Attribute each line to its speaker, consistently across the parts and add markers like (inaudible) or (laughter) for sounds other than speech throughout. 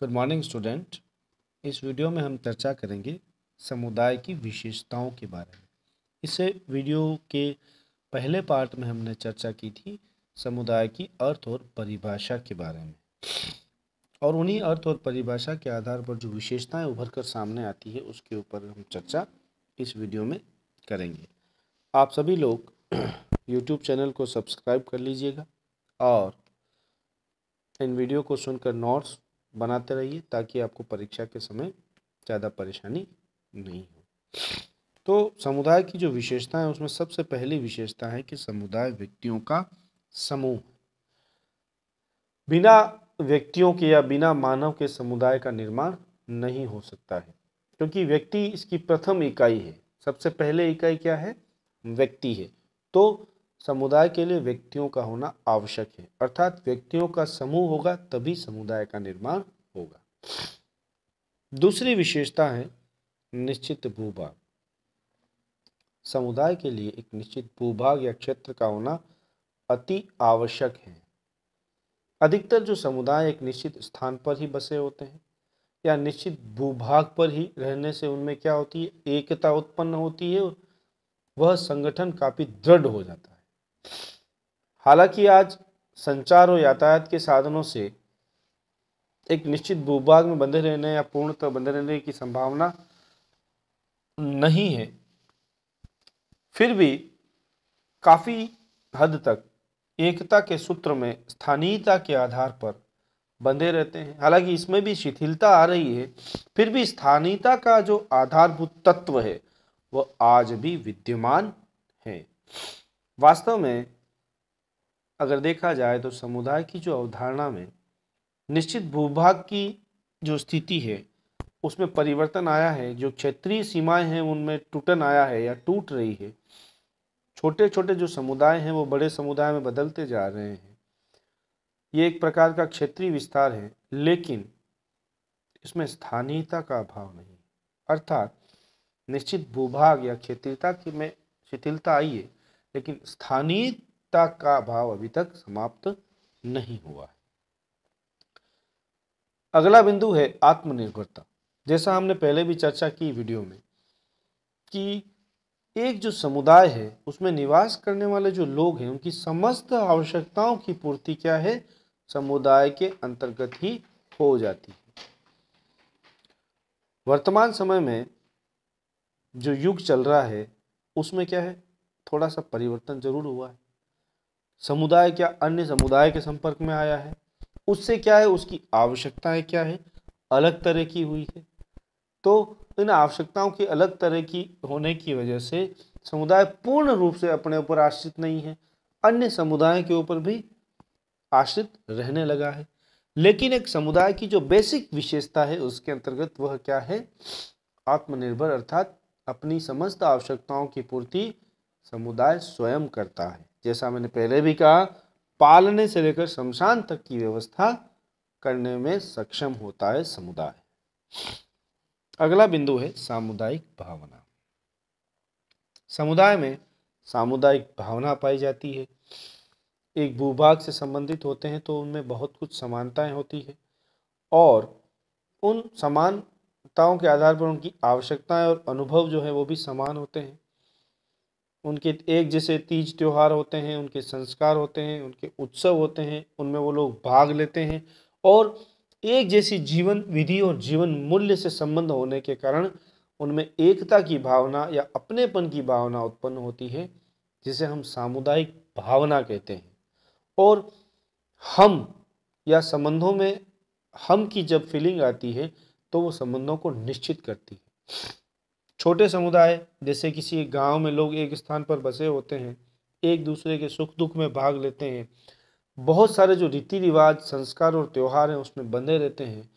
Speaker 1: good morning student इस video में हम चर्चा करेंगे समुदाय की विशेषताओं के बारे में इस वीडियो के पहले पार्ट में हमने चर्चा की थी समुदाय की अर्थ और परिभाषा के बारे में और उन्हीं अर्थ और परिभाषा के आधार पर जो विशेषताएं उभर कर सामने आती है उसके ऊपर हम चर्चा इस वीडियो में करेंगे आप सभी लोग यूट्यूब (clears throat) चैनल को सब्सक्राइब कर लीजिएगा और इन वीडियो को सुनकर नोट्स बनाते रहिए ताकि आपको परीक्षा के समय ज़्यादा परेशानी नहीं हो तो समुदाय की जो विशेषता है उसमें सबसे पहली विशेषता है कि समुदाय व्यक्तियों का समूह बिना व्यक्तियों के या बिना मानव के समुदाय का निर्माण नहीं हो सकता है क्योंकि व्यक्ति इसकी प्रथम इकाई है सबसे पहले इकाई क्या है व्यक्ति है तो समुदाय के लिए व्यक्तियों का होना आवश्यक है अर्थात व्यक्तियों का समूह होगा तभी समुदाय का निर्माण होगा दूसरी विशेषता है निश्चित भूभाग समुदाय के लिए एक निश्चित भूभाग या क्षेत्र का होना अति आवश्यक है अधिकतर जो समुदाय एक निश्चित स्थान पर ही बसे होते हैं या निश्चित भूभाग पर ही रहने से उनमें क्या होती है एकता उत्पन्न होती है वह संगठन काफ़ी दृढ़ हो जाता है हालांकि आज संचार और यातायात के साधनों से एक निश्चित भूभाग में बंधे रहने या पूर्णतः बंधे रहने की संभावना नहीं है फिर भी काफ़ी हद तक एकता के सूत्र में स्थानीयता के आधार पर बंधे रहते हैं हालांकि इसमें भी शिथिलता आ रही है फिर भी स्थानीयता का जो आधारभूत तत्व है वह आज भी विद्यमान है वास्तव में अगर देखा जाए तो समुदाय की जो अवधारणा में निश्चित भूभाग की जो स्थिति है उसमें परिवर्तन आया है जो क्षेत्रीय सीमाएं हैं उनमें टूटन आया है या टूट रही है छोटे छोटे जो समुदाय हैं वो बड़े समुदाय में बदलते जा रहे हैं ये एक प्रकार का क्षेत्रीय विस्तार है लेकिन इसमें स्थानीयता का अभाव नहीं अर्थात निश्चित भूभाग या क्षेत्रीयता की में शिथिलता आई है लेकिन स्थानीयता का भाव अभी तक समाप्त नहीं हुआ है अगला बिंदु है आत्मनिर्भरता जैसा हमने पहले भी चर्चा की वीडियो में कि एक जो समुदाय है उसमें निवास करने वाले जो लोग हैं उनकी समस्त आवश्यकताओं की पूर्ति क्या है समुदाय के अंतर्गत ही हो जाती है वर्तमान समय में जो युग चल रहा है उसमें क्या है थोड़ा सा परिवर्तन जरूर हुआ है समुदाय क्या अन्य समुदाय के संपर्क में आया है उससे क्या है उसकी आवश्यकताएं क्या है अलग तरह की हुई है तो इन आवश्यकताओं की अलग तरह की होने की वजह से समुदाय पूर्ण रूप से अपने ऊपर आश्रित नहीं है अन्य समुदाय के ऊपर भी आश्रित रहने लगा है लेकिन एक समुदाय की जो बेसिक विशेषता है उसके अंतर्गत वह क्या है आत्मनिर्भर अर्थात अपनी समस्त आवश्यकताओं की पूर्ति समुदाय स्वयं करता है जैसा मैंने पहले भी कहा पालने से लेकर शमशान तक की व्यवस्था करने में सक्षम होता है समुदाय अगला बिंदु है सामुदायिक भावना समुदाय में सामुदायिक भावना पाई जाती है एक भूभाग से संबंधित होते हैं तो उनमें बहुत कुछ समानताएं होती है और उन समानताओं के आधार पर उनकी आवश्यकताएं और अनुभव जो है वो भी समान होते हैं उनके एक जैसे तीज त्यौहार होते हैं उनके संस्कार होते हैं उनके उत्सव होते हैं उनमें वो लोग भाग लेते हैं और एक जैसी जीवन विधि और जीवन मूल्य से संबंध होने के कारण उनमें एकता की भावना या अपनेपन की भावना उत्पन्न होती है जिसे हम सामुदायिक भावना कहते हैं और हम या संबंधों में हम की जब फीलिंग आती है तो वो संबंधों को निश्चित करती है छोटे समुदाय जैसे किसी गांव में लोग एक स्थान पर बसे होते हैं एक दूसरे के सुख दुख में भाग लेते हैं बहुत सारे जो रीति रिवाज संस्कार और त्यौहार हैं उसमें बंधे रहते हैं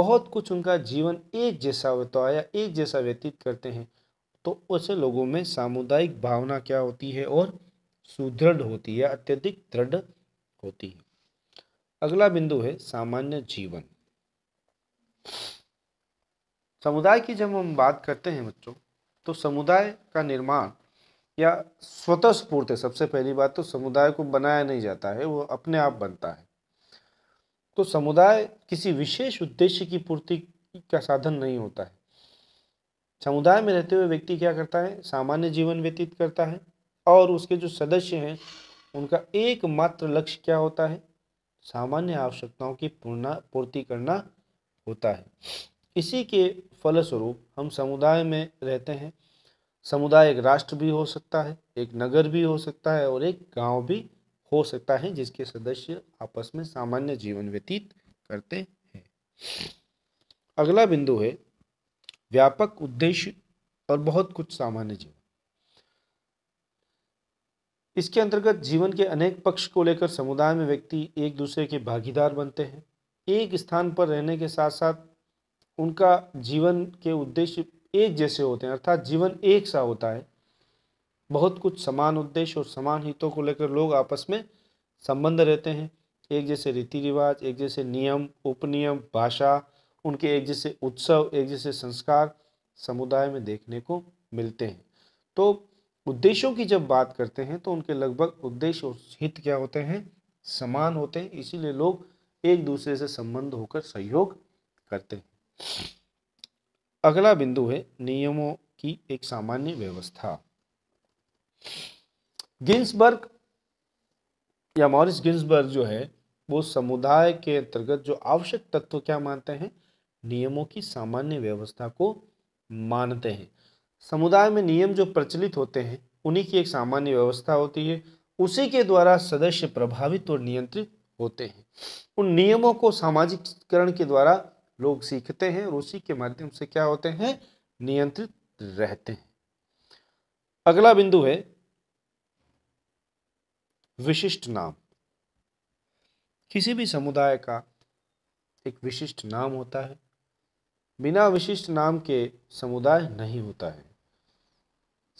Speaker 1: बहुत कुछ उनका जीवन एक जैसा होता है या एक जैसा व्यतीत करते हैं तो उसे लोगों में सामुदायिक भावना क्या होती है और सुदृढ़ होती है अत्यधिक दृढ़ होती है अगला बिंदु है सामान्य जीवन समुदाय की जब हम बात करते हैं बच्चों तो समुदाय का निर्माण या स्वतः स्फूर्त है सबसे पहली बात तो समुदाय को बनाया नहीं जाता है वो अपने आप बनता है तो समुदाय किसी विशेष उद्देश्य की पूर्ति का साधन नहीं होता है समुदाय में रहते हुए व्यक्ति क्या करता है सामान्य जीवन व्यतीत करता है और उसके जो सदस्य हैं उनका एकमात्र लक्ष्य क्या होता है सामान्य आवश्यकताओं की पूर्णा पूर्ति करना होता है इसी के फलस्वरूप हम समुदाय में रहते हैं समुदाय एक राष्ट्र भी हो सकता है एक नगर भी हो सकता है और एक गांव भी हो सकता है जिसके सदस्य आपस में सामान्य जीवन व्यतीत करते हैं अगला बिंदु है व्यापक उद्देश्य और बहुत कुछ सामान्य जीवन इसके अंतर्गत जीवन के अनेक पक्ष को लेकर समुदाय में व्यक्ति एक दूसरे के भागीदार बनते हैं एक स्थान पर रहने के साथ साथ उनका जीवन के उद्देश्य एक जैसे होते हैं अर्थात जीवन एक सा होता है बहुत कुछ समान उद्देश्य और समान हितों को लेकर लोग आपस में संबंध रहते हैं एक जैसे रीति रिवाज एक जैसे नियम उपनियम भाषा उनके एक जैसे उत्सव एक जैसे संस्कार समुदाय में देखने को मिलते हैं तो उद्देश्यों की जब बात करते हैं तो उनके लगभग उद्देश्य और हित क्या होते हैं समान होते हैं इसीलिए लोग एक दूसरे से संबंध होकर सहयोग करते हैं अगला बिंदु है नियमों की एक सामान्य व्यवस्था गिन्सबर्ग या मॉरिस गिन्सबर्ग जो है वो समुदाय के अंतर्गत जो आवश्यक तत्व क्या मानते हैं नियमों की सामान्य व्यवस्था को मानते हैं समुदाय में नियम जो प्रचलित होते हैं उन्हीं की एक सामान्य व्यवस्था होती है उसी के द्वारा सदस्य प्रभावित और नियंत्रित होते हैं उन नियमों को सामाजिकरण के द्वारा लोग सीखते हैं और उसी के माध्यम से क्या होते हैं नियंत्रित रहते हैं अगला बिंदु है विशिष्ट नाम किसी भी समुदाय का एक विशिष्ट नाम होता है बिना विशिष्ट नाम के समुदाय नहीं होता है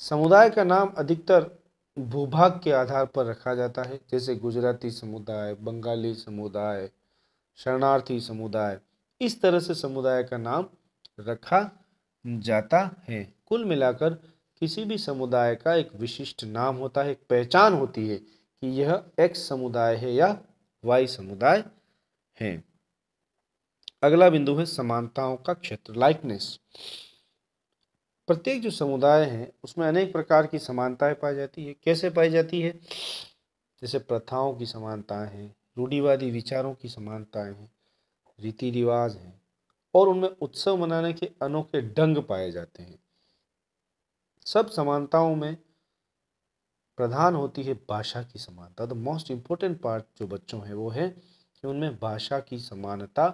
Speaker 1: समुदाय का नाम अधिकतर भूभाग के आधार पर रखा जाता है जैसे गुजराती समुदाय बंगाली समुदाय शरणार्थी समुदाय इस तरह से समुदाय का नाम रखा जाता है कुल मिलाकर किसी भी समुदाय का एक विशिष्ट नाम होता है एक पहचान होती है कि यह एक्स समुदाय है या वाई समुदाय है अगला बिंदु है समानताओं का क्षेत्र लाइकनेस प्रत्येक जो समुदाय है उसमें अनेक प्रकार की समानताएं पाई जाती है कैसे पाई जाती है जैसे प्रथाओं की समानताएं हैं रूढ़िवादी विचारों की समानताएं हैं रीति रिवाज हैं और उनमें उत्सव मनाने के अनोखे ढंग पाए जाते हैं सब समानताओं में प्रधान होती है भाषा की समानता द मोस्ट इम्पोर्टेंट पार्ट जो बच्चों हैं वो है कि उनमें भाषा की समानता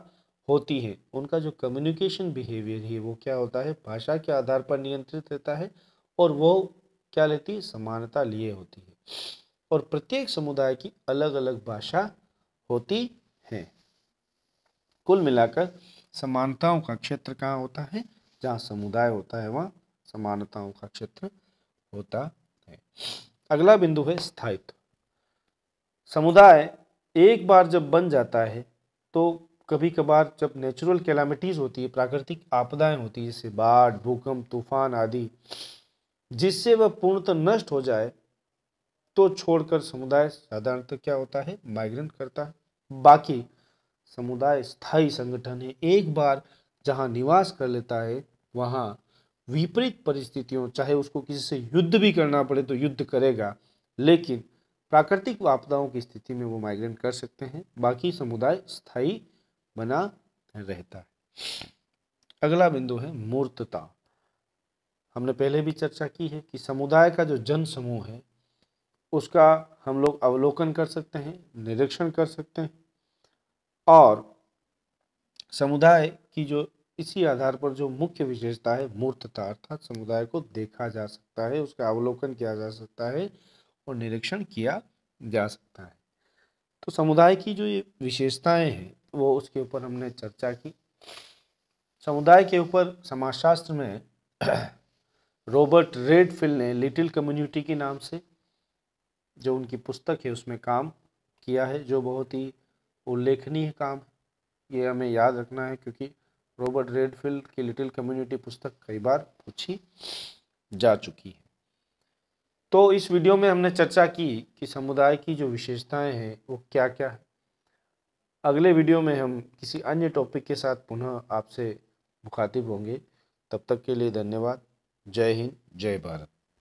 Speaker 1: होती है उनका जो कम्युनिकेशन बिहेवियर है वो क्या होता है भाषा के आधार पर नियंत्रित रहता है और वो क्या लेती है समानता लिए होती है और प्रत्येक समुदाय की अलग अलग भाषा होती है कुल मिलाकर समानताओं का क्षेत्र कहाँ होता है जहाँ समुदाय होता है वहाँ समानताओं का क्षेत्र होता है अगला बिंदु है स्थायित्व समुदाय एक बार जब बन जाता है तो कभी कभार जब नेचुरल कैलामिटीज़ होती है प्राकृतिक आपदाएं होती है जैसे बाढ़ भूकंप तूफान आदि जिससे वह पूर्णतः नष्ट हो जाए तो छोड़कर समुदाय साधारणतः क्या होता है माइग्रेंट करता है बाकी समुदाय स्थायी संगठन है एक बार जहाँ निवास कर लेता है वहाँ विपरीत परिस्थितियों चाहे उसको किसी से युद्ध भी करना पड़े तो युद्ध करेगा लेकिन प्राकृतिक आपदाओं की स्थिति में वो माइग्रेंट कर सकते हैं बाकी समुदाय स्थायी बना रहता है अगला बिंदु है मूर्तता हमने पहले भी चर्चा की है कि समुदाय का जो जन समूह है उसका हम लोग अवलोकन कर सकते हैं निरीक्षण कर सकते हैं और समुदाय की जो इसी आधार पर जो मुख्य विशेषता है मूर्तता अर्थात समुदाय को देखा जा सकता है उसका अवलोकन किया जा सकता है और निरीक्षण किया जा सकता है तो समुदाय की जो ये विशेषताएं हैं वो उसके ऊपर हमने चर्चा की समुदाय के ऊपर समाजशास्त्र में (clears throat) रॉबर्ट रेडफिल ने लिटिल कम्युनिटी के नाम से जो उनकी पुस्तक है उसमें काम किया है जो बहुत ही उल्लेखनीय काम ये हमें याद रखना है क्योंकि रॉबर्ट रेडफील्ड की लिटिल कम्युनिटी पुस्तक कई बार पूछी जा चुकी है तो इस वीडियो में हमने चर्चा की कि समुदाय की जो विशेषताएं हैं वो क्या क्या है अगले वीडियो में हम किसी अन्य टॉपिक के साथ पुनः आपसे मुखातिब होंगे तब तक के लिए धन्यवाद जय हिंद जय भारत